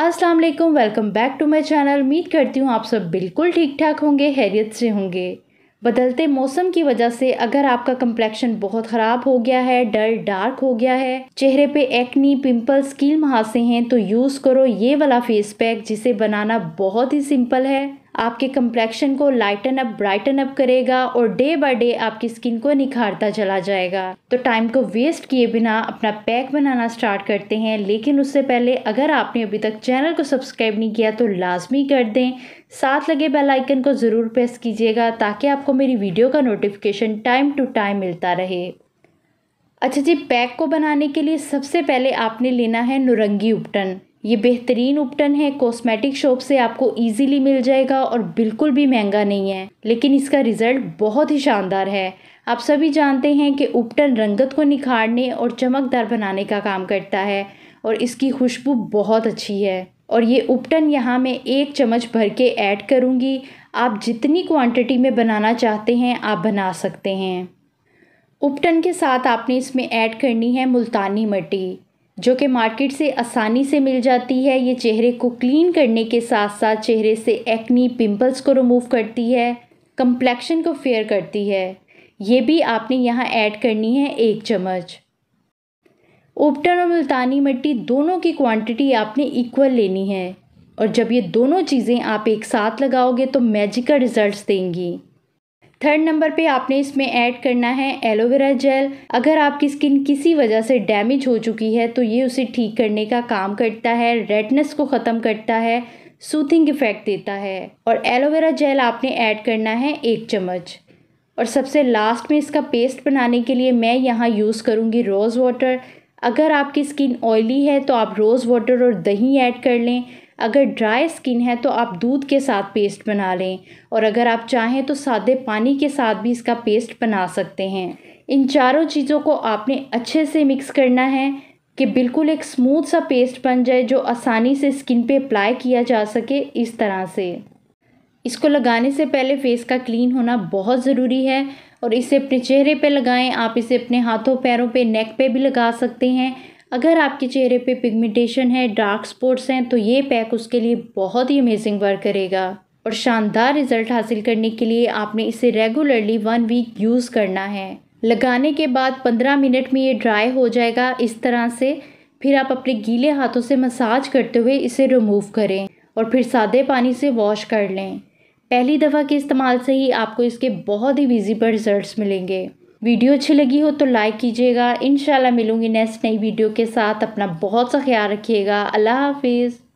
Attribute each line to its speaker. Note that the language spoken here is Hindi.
Speaker 1: अस्सलाम वालेकुम welcome back to my channel उम्मीद करती हूँ आप सब बिल्कुल ठीक ठाक होंगे हैरियत से होंगे बदलते मौसम की वजह से अगर आपका कम्प्लेक्शन बहुत ख़राब हो गया है डल डार्क हो गया है चेहरे पे एक्नी पिंपल स्किल महासे हैं तो यूज़ करो ये वाला फेस पैक जिसे बनाना बहुत ही सिंपल है आपके कंप्लेक्शन को लाइटन अप ब्राइटन अप करेगा और डे बाय डे आपकी स्किन को निखारता चला जाएगा तो टाइम को वेस्ट किए बिना अपना पैक बनाना स्टार्ट करते हैं लेकिन उससे पहले अगर आपने अभी तक चैनल को सब्सक्राइब नहीं किया तो लाजमी कर दें साथ लगे बेल आइकन को ज़रूर प्रेस कीजिएगा ताकि आपको मेरी वीडियो का नोटिफिकेशन टाइम टू टाइम मिलता रहे अच्छा जी पैक को बनाने के लिए सबसे पहले आपने लेना है नुरंगी उपटन ये बेहतरीन उपटन है कॉस्मेटिक शॉप से आपको इजीली मिल जाएगा और बिल्कुल भी महंगा नहीं है लेकिन इसका रिज़ल्ट बहुत ही शानदार है आप सभी जानते हैं कि उपटन रंगत को निखारने और चमकदार बनाने का काम करता है और इसकी खुशबू बहुत अच्छी है और ये उपटन यहाँ मैं एक चम्मच भर के ऐड करूँगी आप जितनी क्वांटिटी में बनाना चाहते हैं आप बना सकते हैं उपटन के साथ आपने इसमें ऐड करनी है मुल्तानी मिट्टी जो कि मार्केट से आसानी से मिल जाती है ये चेहरे को क्लीन करने के साथ साथ चेहरे से एक्नी पिंपल्स को रिमूव करती है कंप्लेक्शन को फेयर करती है ये भी आपने यहाँ ऐड करनी है एक चम्मच ओपटन और मुल्तानी मिट्टी दोनों की क्वांटिटी आपने इक्वल लेनी है और जब ये दोनों चीज़ें आप एक साथ लगाओगे तो मैजिकल रिज़ल्ट्स देंगी थर्ड नंबर पे आपने इसमें ऐड करना है एलोवेरा जेल अगर आपकी स्किन किसी वजह से डैमेज हो चुकी है तो ये उसे ठीक करने का काम करता है रेडनेस को ख़त्म करता है सूथिंग इफेक्ट देता है और एलोवेरा जेल आपने ऐड करना है एक चम्मच और सबसे लास्ट में इसका पेस्ट बनाने के लिए मैं यहाँ यूज़ करूँगी रोज़ वाटर अगर आपकी स्किन ऑयली है तो आप रोज़ वाटर और दही ऐड कर लें अगर ड्राई स्किन है तो आप दूध के साथ पेस्ट बना लें और अगर आप चाहें तो सादे पानी के साथ भी इसका पेस्ट बना सकते हैं इन चारों चीज़ों को आपने अच्छे से मिक्स करना है कि बिल्कुल एक स्मूथ सा पेस्ट बन जाए जो आसानी से स्किन पे अप्लाई किया जा सके इस तरह से इसको लगाने से पहले फेस का क्लीन होना बहुत ज़रूरी है और इसे अपने चेहरे पे लगाएं आप इसे अपने हाथों पैरों पे नेक पे भी लगा सकते हैं अगर आपके चेहरे पे पिगमेंटेशन है डार्क स्पॉट्स हैं तो ये पैक उसके लिए बहुत ही अमेजिंग वर्क करेगा और शानदार रिजल्ट हासिल करने के लिए आपने इसे रेगुलरली वन वीक यूज़ करना है लगाने के बाद पंद्रह मिनट में ये ड्राई हो जाएगा इस तरह से फिर आप अपने गीले हाथों से मसाज करते हुए इसे रिमूव करें और फिर सादे पानी से वॉश कर लें पहली दफ़ा के इस्तेमाल से ही आपको इसके बहुत ही विजिबल रिजल्ट्स मिलेंगे वीडियो अच्छी लगी हो तो लाइक कीजिएगा इन मिलूँगी नेक्स्ट नई वीडियो के साथ अपना बहुत सा ख्याल रखिएगा अल्लाह हाफिज़